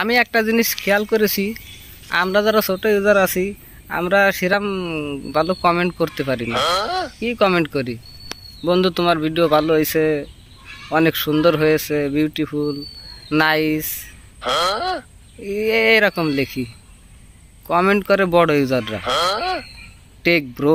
আমি একটা জিনিস খেয়াল করেছি আমরা যারা ছোট ইউজার আছি আমরা সেরাম ভালো কমেন্ট করতে পারি না কি কমেন্ট করি বন্ধু তোমার ভিডিও ভালো হয়েছে অনেক সুন্দর হয়েছে বিউটিফুল নাইস এরকম লিখি কমেন্ট করে বড় ইউজাররা টেক হ্যাঁ। ব্রো